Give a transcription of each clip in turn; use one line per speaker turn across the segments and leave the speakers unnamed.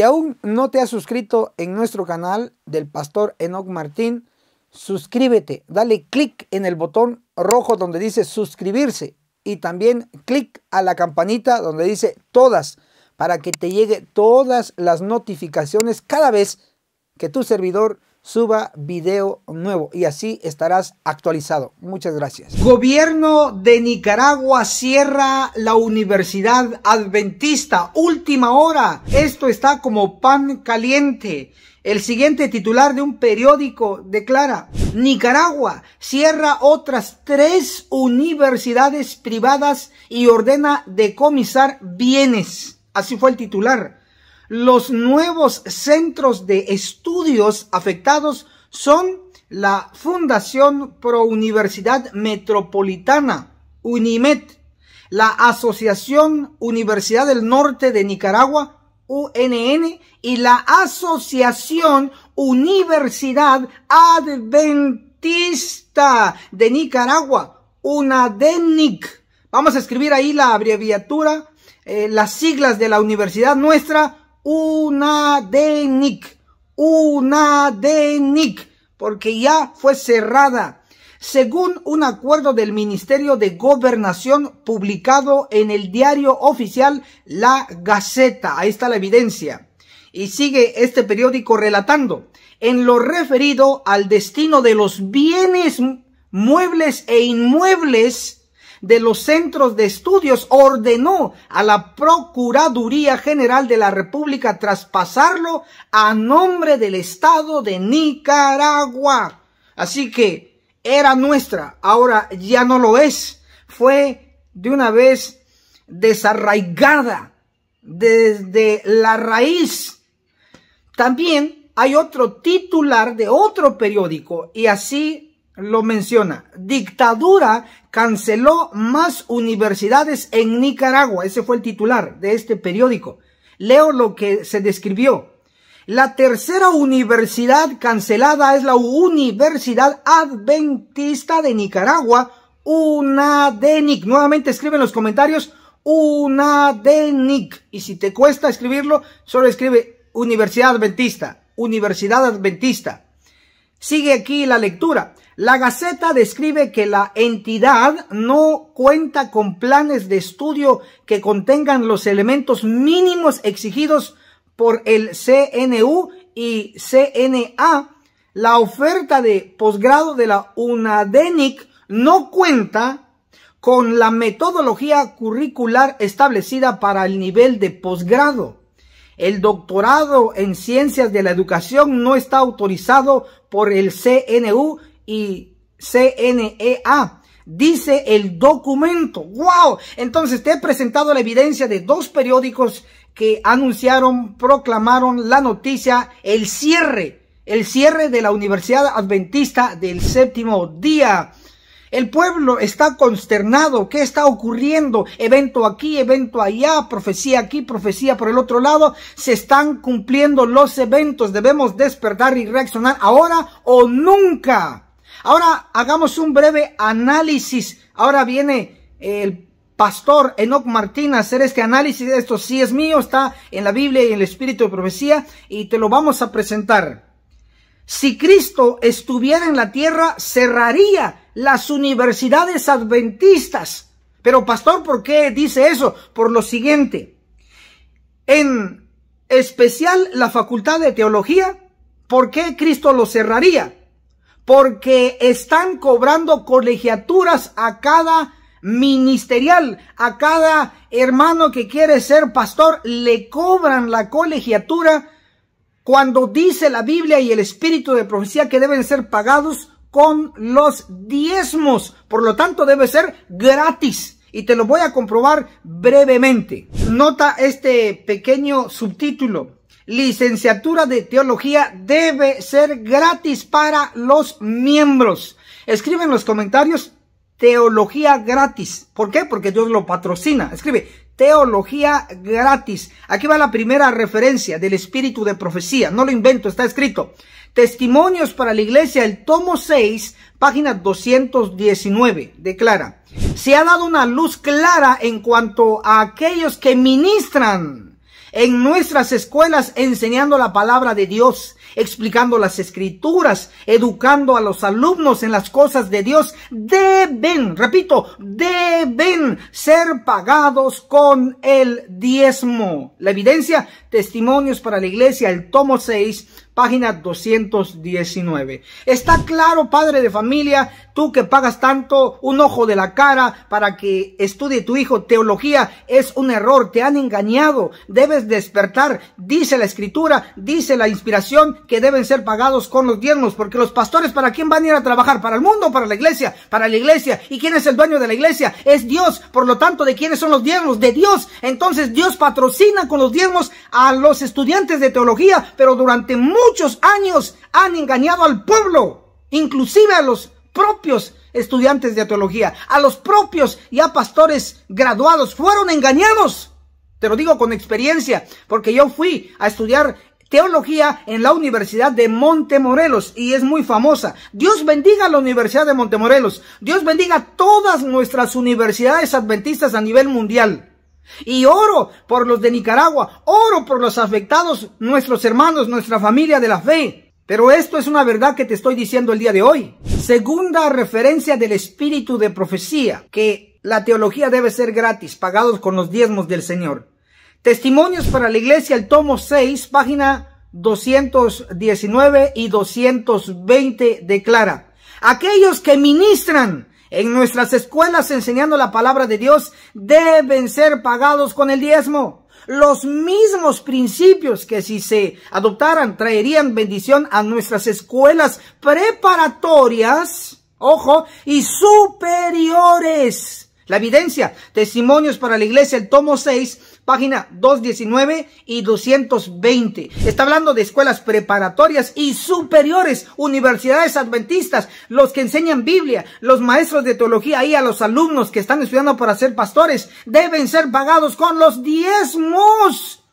Si aún no te has suscrito en nuestro canal del pastor Enoc Martín, suscríbete, dale clic en el botón rojo donde dice suscribirse y también clic a la campanita donde dice todas para que te llegue todas las notificaciones cada vez que tu servidor suba video nuevo y así estarás actualizado. Muchas gracias. Gobierno de Nicaragua cierra la Universidad Adventista. Última hora. Esto está como pan caliente. El siguiente titular de un periódico declara, Nicaragua cierra otras tres universidades privadas y ordena decomisar bienes. Así fue el titular. Los nuevos centros de estudios afectados son la Fundación Pro Universidad Metropolitana, UNIMED, la Asociación Universidad del Norte de Nicaragua, UNN, y la Asociación Universidad Adventista de Nicaragua, UNADENIC. Vamos a escribir ahí la abreviatura, eh, las siglas de la universidad nuestra, una de Nick, porque ya fue cerrada. Según un acuerdo del Ministerio de Gobernación publicado en el diario oficial La Gaceta, ahí está la evidencia. Y sigue este periódico relatando, en lo referido al destino de los bienes muebles e inmuebles de los centros de estudios ordenó a la Procuraduría General de la República traspasarlo a nombre del Estado de Nicaragua. Así que era nuestra, ahora ya no lo es. Fue de una vez desarraigada desde la raíz. También hay otro titular de otro periódico y así lo menciona. Dictadura canceló más universidades en Nicaragua. Ese fue el titular de este periódico. Leo lo que se describió. La tercera universidad cancelada es la Universidad Adventista de Nicaragua, una UNADENIC. Nuevamente escribe en los comentarios una UNADENIC. Y si te cuesta escribirlo, solo escribe Universidad Adventista, Universidad Adventista. Sigue aquí la lectura. La Gaceta describe que la entidad no cuenta con planes de estudio que contengan los elementos mínimos exigidos por el CNU y CNA. La oferta de posgrado de la UNADENIC no cuenta con la metodología curricular establecida para el nivel de posgrado. El doctorado en ciencias de la educación no está autorizado por el CNU y CNEA. Dice el documento. ¡Wow! Entonces te he presentado la evidencia de dos periódicos que anunciaron, proclamaron la noticia, el cierre, el cierre de la Universidad Adventista del séptimo día. El pueblo está consternado. ¿Qué está ocurriendo? Evento aquí, evento allá, profecía aquí, profecía por el otro lado. Se están cumpliendo los eventos. Debemos despertar y reaccionar ahora o nunca. Ahora hagamos un breve análisis. Ahora viene el pastor Enoch Martín a hacer este análisis de esto. sí es mío, está en la Biblia y en el Espíritu de Profecía y te lo vamos a presentar. Si Cristo estuviera en la tierra, cerraría las universidades adventistas. Pero pastor, ¿por qué dice eso? Por lo siguiente. En especial la Facultad de Teología, ¿por qué Cristo lo cerraría? porque están cobrando colegiaturas a cada ministerial, a cada hermano que quiere ser pastor, le cobran la colegiatura cuando dice la Biblia y el espíritu de profecía que deben ser pagados con los diezmos. Por lo tanto, debe ser gratis. Y te lo voy a comprobar brevemente. Nota este pequeño subtítulo licenciatura de teología debe ser gratis para los miembros. Escribe en los comentarios teología gratis. ¿Por qué? Porque Dios lo patrocina. Escribe teología gratis. Aquí va la primera referencia del espíritu de profecía. No lo invento, está escrito. Testimonios para la Iglesia, el tomo 6, página 219, declara, se ha dado una luz clara en cuanto a aquellos que ministran en nuestras escuelas enseñando la palabra de Dios, explicando las escrituras, educando a los alumnos en las cosas de Dios, deben, repito, deben ser pagados con el diezmo. La evidencia, testimonios para la iglesia, el tomo 6, página 219. Está claro, padre de familia, tú que pagas tanto un ojo de la cara para que estudie tu hijo teología, es un error, te han engañado, debes despertar, dice la escritura, dice la inspiración que deben ser pagados con los diezmos, porque los pastores para quién van a ir a trabajar, para el mundo, para la iglesia, para la iglesia. ¿Y quién es el dueño de la iglesia? Es Dios. Por lo tanto, ¿de quiénes son los diezmos? De Dios. Entonces Dios patrocina con los diezmos a los estudiantes de teología, pero durante muchos años han engañado al pueblo, inclusive a los propios estudiantes de teología, a los propios ya pastores graduados, fueron engañados. Te lo digo con experiencia, porque yo fui a estudiar teología en la Universidad de Montemorelos y es muy famosa. Dios bendiga a la Universidad de Montemorelos. Dios bendiga a todas nuestras universidades adventistas a nivel mundial. Y oro por los de Nicaragua, oro por los afectados, nuestros hermanos, nuestra familia de la fe. Pero esto es una verdad que te estoy diciendo el día de hoy. Segunda referencia del espíritu de profecía, que la teología debe ser gratis, pagados con los diezmos del Señor. Testimonios para la Iglesia, el tomo 6, página 219 y 220 declara, aquellos que ministran en nuestras escuelas enseñando la palabra de Dios deben ser pagados con el diezmo. Los mismos principios que si se adoptaran traerían bendición a nuestras escuelas preparatorias, ojo, y superiores. La evidencia, testimonios para la iglesia, el tomo 6, página 219 y 220. Está hablando de escuelas preparatorias y superiores, universidades adventistas, los que enseñan Biblia, los maestros de teología ahí a los alumnos que están estudiando para ser pastores, deben ser pagados con los diezmos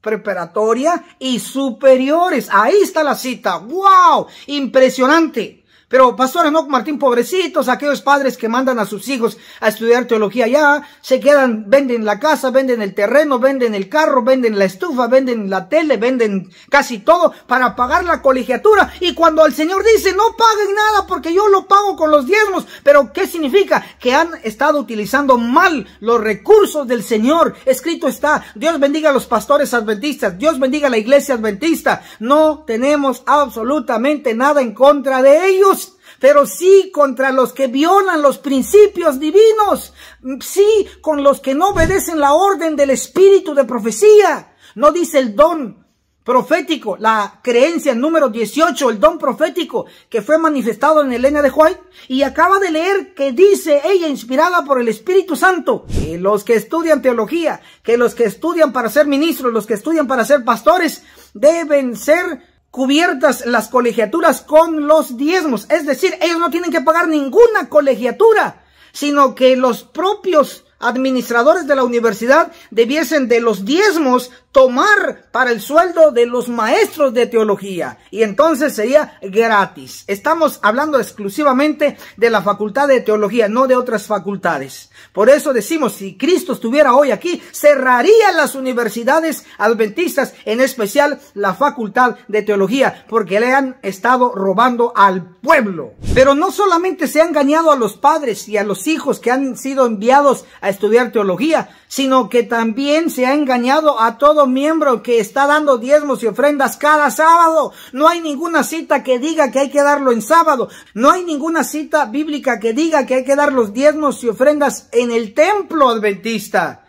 preparatoria y superiores. Ahí está la cita. ¡Wow! Impresionante. Pero pastores no, Martín, pobrecitos, aquellos padres que mandan a sus hijos a estudiar teología allá, se quedan, venden la casa, venden el terreno, venden el carro, venden la estufa, venden la tele, venden casi todo para pagar la colegiatura. Y cuando el Señor dice, no paguen nada porque yo lo pago con los diezmos, pero ¿qué significa? Que han estado utilizando mal los recursos del Señor. Escrito está, Dios bendiga a los pastores adventistas, Dios bendiga a la iglesia adventista. No tenemos absolutamente nada en contra de ellos pero sí contra los que violan los principios divinos, sí con los que no obedecen la orden del espíritu de profecía. No dice el don profético, la creencia número 18, el don profético que fue manifestado en Elena de White, y acaba de leer que dice ella, inspirada por el Espíritu Santo, que los que estudian teología, que los que estudian para ser ministros, los que estudian para ser pastores, deben ser cubiertas las colegiaturas con los diezmos. Es decir, ellos no tienen que pagar ninguna colegiatura, sino que los propios administradores de la universidad debiesen de los diezmos tomar para el sueldo de los maestros de teología y entonces sería gratis. Estamos hablando exclusivamente de la facultad de teología, no de otras facultades. Por eso decimos, si Cristo estuviera hoy aquí, cerraría las universidades adventistas, en especial la facultad de teología, porque le han estado robando al pueblo. Pero no solamente se ha engañado a los padres y a los hijos que han sido enviados a estudiar teología, sino que también se ha engañado a todos miembro que está dando diezmos y ofrendas cada sábado. No hay ninguna cita que diga que hay que darlo en sábado. No hay ninguna cita bíblica que diga que hay que dar los diezmos y ofrendas en el templo adventista.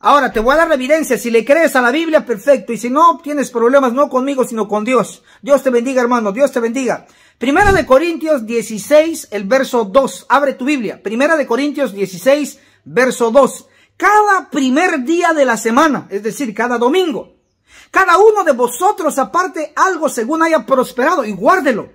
Ahora, te voy a dar la evidencia. Si le crees a la Biblia, perfecto. Y si no, tienes problemas no conmigo, sino con Dios. Dios te bendiga, hermano. Dios te bendiga. Primera de Corintios 16, el verso 2. Abre tu Biblia. Primera de Corintios 16, verso 2 cada primer día de la semana, es decir, cada domingo. Cada uno de vosotros aparte algo según haya prosperado y guárdelo,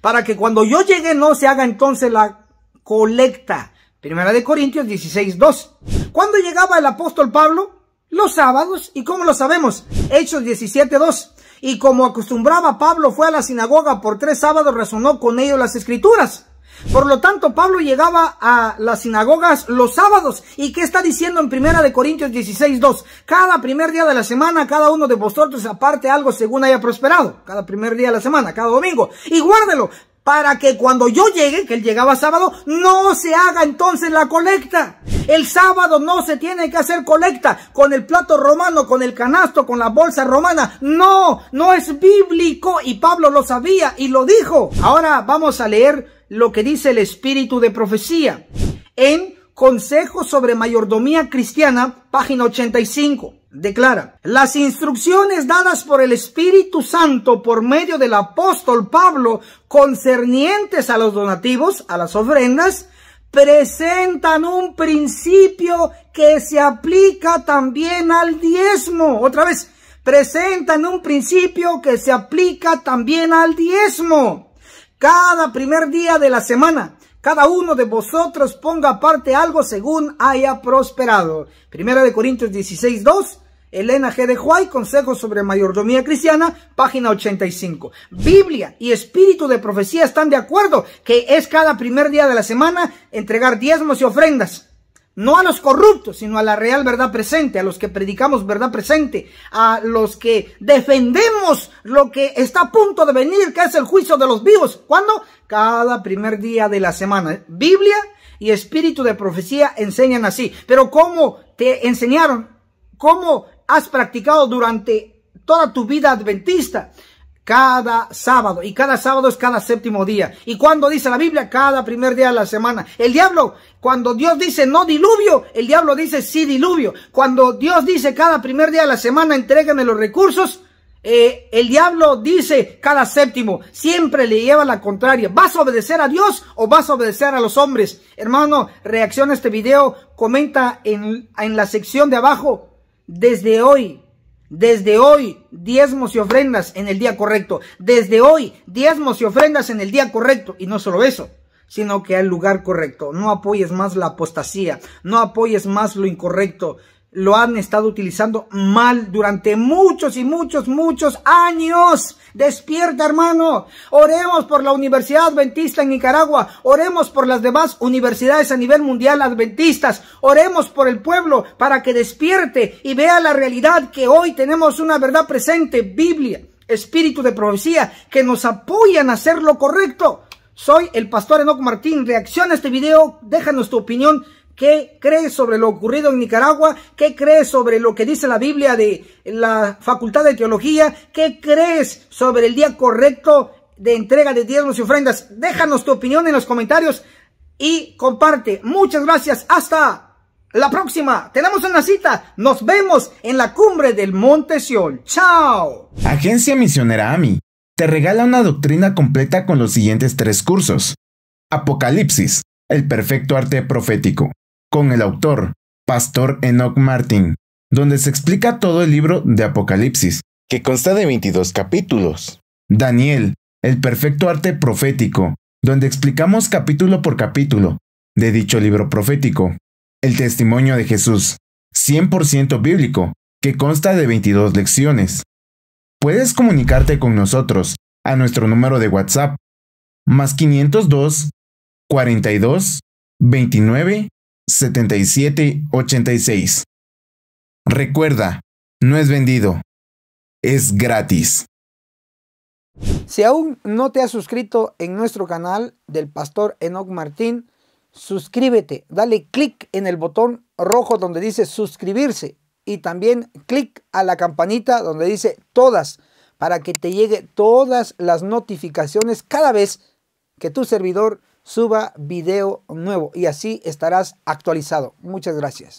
para que cuando yo llegue no se haga entonces la colecta. Primera de Corintios 16, 2. Cuando llegaba el apóstol Pablo? Los sábados, ¿y cómo lo sabemos? Hechos 17, 2. Y como acostumbraba Pablo fue a la sinagoga por tres sábados, resonó con ellos las escrituras. Por lo tanto, Pablo llegaba a las sinagogas los sábados. ¿Y qué está diciendo en Primera de Corintios 16, dos Cada primer día de la semana, cada uno de vosotros aparte algo según haya prosperado. Cada primer día de la semana, cada domingo. Y guárdelo para que cuando yo llegue, que él llegaba sábado, no se haga entonces la colecta. El sábado no se tiene que hacer colecta con el plato romano, con el canasto, con la bolsa romana. No, no es bíblico y Pablo lo sabía y lo dijo. Ahora vamos a leer lo que dice el espíritu de profecía en Consejo sobre Mayordomía Cristiana, página 85. Declara, las instrucciones dadas por el Espíritu Santo por medio del apóstol Pablo concernientes a los donativos, a las ofrendas, presentan un principio que se aplica también al diezmo. Otra vez, presentan un principio que se aplica también al diezmo. Cada primer día de la semana, cada uno de vosotros ponga aparte algo según haya prosperado. Primera de Corintios 16, 2 Elena G. de Huay, Consejos sobre Mayordomía Cristiana, página 85. Biblia y espíritu de profecía están de acuerdo que es cada primer día de la semana entregar diezmos y ofrendas. No a los corruptos, sino a la real verdad presente, a los que predicamos verdad presente, a los que defendemos lo que está a punto de venir, que es el juicio de los vivos. ¿Cuándo? Cada primer día de la semana. Biblia y espíritu de profecía enseñan así. Pero ¿cómo te enseñaron? ¿Cómo has practicado durante toda tu vida adventista. Cada sábado. Y cada sábado es cada séptimo día. ¿Y cuando dice la Biblia? Cada primer día de la semana. El diablo, cuando Dios dice no diluvio, el diablo dice sí diluvio. Cuando Dios dice cada primer día de la semana entrégame los recursos, eh, el diablo dice cada séptimo, siempre le lleva la contraria. ¿Vas a obedecer a Dios o vas a obedecer a los hombres? Hermano, reacciona a este video, comenta en, en la sección de abajo desde hoy, desde hoy, diezmos y ofrendas en el día correcto. Desde hoy, diezmos y ofrendas en el día correcto. Y no solo eso, sino que al lugar correcto. No apoyes más la apostasía, no apoyes más lo incorrecto lo han estado utilizando mal durante muchos y muchos, muchos años. Despierta, hermano. Oremos por la Universidad Adventista en Nicaragua. Oremos por las demás universidades a nivel mundial adventistas. Oremos por el pueblo para que despierte y vea la realidad que hoy tenemos una verdad presente, Biblia, espíritu de profecía, que nos apoyan a hacer lo correcto. Soy el pastor Enoc Martín. Reacciona a este video. Déjanos tu opinión. ¿Qué crees sobre lo ocurrido en Nicaragua? ¿Qué crees sobre lo que dice la Biblia de la Facultad de Teología? ¿Qué crees sobre el día correcto de entrega de diezmos y ofrendas? Déjanos tu opinión en los comentarios y comparte. Muchas gracias. Hasta la próxima. Tenemos una cita. Nos vemos en la cumbre del Monte Sion. Chao. Agencia Misionera AMI te regala una doctrina completa con los siguientes tres cursos. Apocalipsis, el perfecto arte profético con el autor, Pastor Enoch Martin, donde se explica todo el libro de Apocalipsis, que consta de 22 capítulos. Daniel, el perfecto arte profético, donde explicamos capítulo por capítulo de dicho libro profético. El testimonio de Jesús, 100% bíblico, que consta de 22 lecciones. Puedes comunicarte con nosotros a nuestro número de WhatsApp más 502 42 29 7786. Recuerda, no es vendido, es gratis. Si aún no te has suscrito en nuestro canal del pastor Enoch Martín, suscríbete, dale clic en el botón rojo donde dice suscribirse y también clic a la campanita donde dice todas para que te llegue todas las notificaciones cada vez que tu servidor suba video nuevo y así estarás actualizado. Muchas gracias.